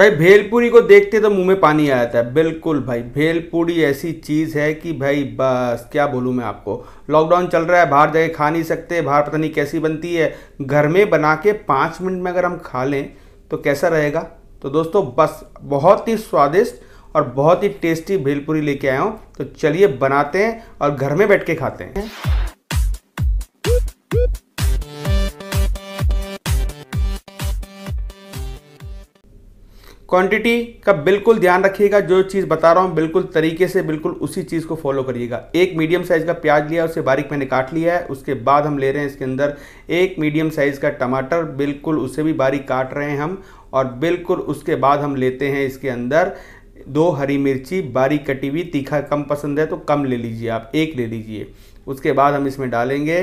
भाई भेलपूरी को देखते तो मुंह में पानी आ जाता है बिल्कुल भाई भेलपूरी ऐसी चीज़ है कि भाई बस क्या बोलूँ मैं आपको लॉकडाउन चल रहा है बाहर जाके खा नहीं सकते बाहर पता नहीं कैसी बनती है घर में बना के पाँच मिनट में अगर हम खा लें तो कैसा रहेगा तो दोस्तों बस बहुत ही स्वादिष्ट और बहुत ही टेस्टी भेलपूरी लेके आया हूँ तो चलिए बनाते हैं और घर में बैठ के खाते हैं क्वांटिटी का बिल्कुल ध्यान रखिएगा जो चीज़ बता रहा हूँ बिल्कुल तरीके से बिल्कुल उसी चीज़ को फॉलो करिएगा एक मीडियम साइज़ का प्याज लिया उसे बारीक मैंने काट लिया है उसके बाद हम ले रहे हैं इसके अंदर एक मीडियम साइज़ का टमाटर बिल्कुल उसे भी बारीक काट रहे हैं हम और बिल्कुल उसके बाद हम लेते हैं इसके अंदर दो हरी मिर्ची बारीक कटी हुई तीखा कम पसंद है तो कम ले लीजिए आप एक ले लीजिए उसके बाद हम इसमें डालेंगे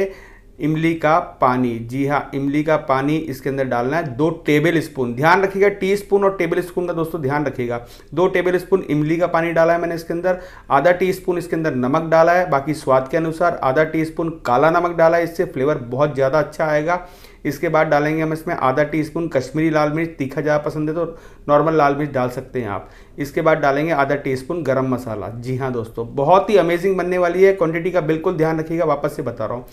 इमली का पानी जी हाँ इमली का पानी इसके अंदर डालना है दो टेबल स्पून ध्यान रखिएगा टी स्पून और टेबल स्पून का दोस्तों ध्यान रखिएगा दो टेबल स्पून इमली का पानी डाला है मैंने इसके अंदर आधा टी स्पून इसके अंदर नमक डाला है बाकी स्वाद के अनुसार आधा टी स्पून काला नमक डाला है इससे फ्लेवर बहुत ज़्यादा अच्छा आएगा इसके बाद डालेंगे हम इसमें आधा टी स्पून कश्मीरी लाल मिर्च तीखा ज़्यादा पसंद है तो नॉर्मल लाल मिर्च डाल सकते हैं आप इसके बाद डालेंगे आधा टी स्पून गर्म मसाला जी हाँ दोस्तों बहुत ही अमेजिंग बनने वाली है क्वांटिटी का बिल्कुल ध्यान रखिएगा वापस से बता रहा हूँ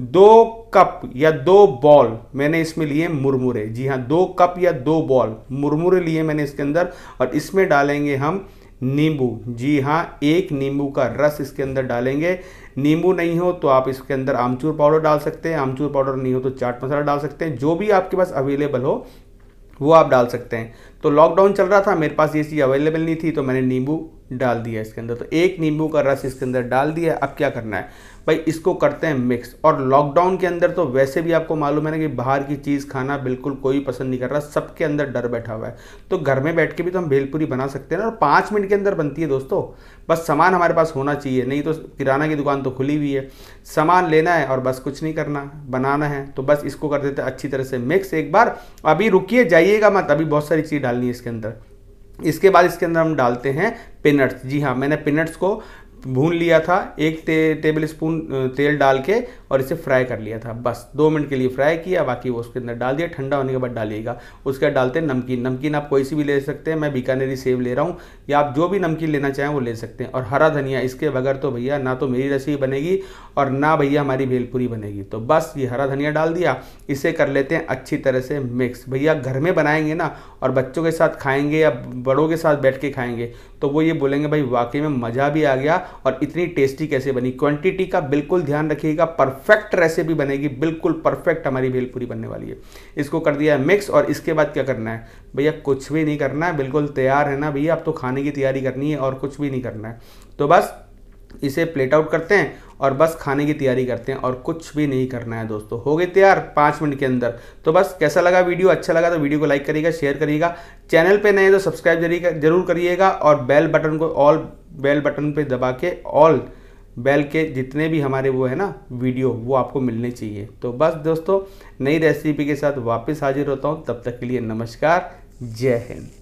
दो कप या दो बॉल मैंने इसमें लिए मुरमुरे जी हाँ दो कप या दो बॉल मुरमुरे लिए मैंने इसके अंदर और इसमें डालेंगे हम नींबू जी हाँ एक नींबू का रस इसके अंदर डालेंगे नींबू नहीं हो तो आप इसके अंदर आमचूर पाउडर डाल सकते हैं आमचूर पाउडर नहीं हो तो चाट मसाला डाल सकते हैं जो भी आपके पास अवेलेबल हो वो आप डाल सकते हैं तो लॉकडाउन चल रहा था मेरे पास ये चीज़ अवेलेबल नहीं थी तो मैंने नींबू डाल दिया इसके अंदर तो एक नींबू का रस इसके अंदर डाल दिया अब क्या करना है भाई इसको करते हैं मिक्स और लॉकडाउन के अंदर तो वैसे भी आपको मालूम है ना कि बाहर की चीज़ खाना बिल्कुल कोई पसंद नहीं कर रहा सबके अंदर डर बैठा हुआ है तो घर में बैठ के भी तो हम भेलपूरी बना सकते हैं और पाँच मिनट के अंदर बनती है दोस्तों बस सामान हमारे पास होना चाहिए नहीं तो किराना की दुकान तो खुली हुई है सामान लेना है और बस कुछ नहीं करना बनाना है तो बस इसको कर देते अच्छी तरह से मिक्स एक बार अभी रुकी जाइएगा मत अभी बहुत सारी चीज़ डालनी है इसके अंदर इसके बाद इसके अंदर हम डालते हैं पिनट्स जी हाँ मैंने पिनट्स को भून लिया था एक ते, टेबल स्पून तेल डाल के और इसे फ्राई कर लिया था बस दो मिनट के लिए फ्राई किया बाकी वो उसके अंदर डाल दिया ठंडा होने के बाद डालिएगा उसके बाद डालते हैं नमकीन नमकीन आप कोई सी भी ले सकते हैं मैं बीकानेरी सेब ले रहा हूँ या आप जो भी नमकीन लेना चाहें वो ले सकते हैं और हरा धनिया इसके बगैर तो भैया ना तो मेरी रसोई बनेगी और ना भैया हमारी भेलपुरी बनेगी तो बस ये हरा धनिया डाल दिया इसे कर लेते हैं अच्छी तरह से मिक्स भैया घर में बनाएंगे ना और बच्चों के साथ खाएंगे या बड़ों के साथ बैठ के खाएंगे तो वो ये बोलेंगे भाई वाकई में मज़ा भी आ गया और इतनी टेस्टी कैसे बनी क्वांटिटी का बिल्कुल ध्यान रखिएगा परफेक्ट रेसिपी बनेगी बिल्कुल परफेक्ट हमारी भेलपूरी बनने वाली है इसको कर दिया है मिक्स और इसके बाद क्या करना है भैया कुछ भी नहीं करना है बिल्कुल तैयार है ना भैया अब तो खाने की तैयारी करनी है और कुछ भी नहीं करना है तो बस इसे प्लेट आउट करते हैं और बस खाने की तैयारी करते हैं और कुछ भी नहीं करना है दोस्तों हो गए तैयार पाँच मिनट के अंदर तो बस कैसा लगा वीडियो अच्छा लगा तो वीडियो को लाइक करिएगा शेयर करिएगा चैनल पे नए तो सब्सक्राइब जरूर करिएगा और बेल बटन को ऑल बेल बटन पे दबा के ऑल बेल के जितने भी हमारे वो है ना वीडियो वो आपको मिलने चाहिए तो बस दोस्तों नई रेसिपी के साथ वापस हाजिर होता हूँ तब तक के लिए नमस्कार जय हिंद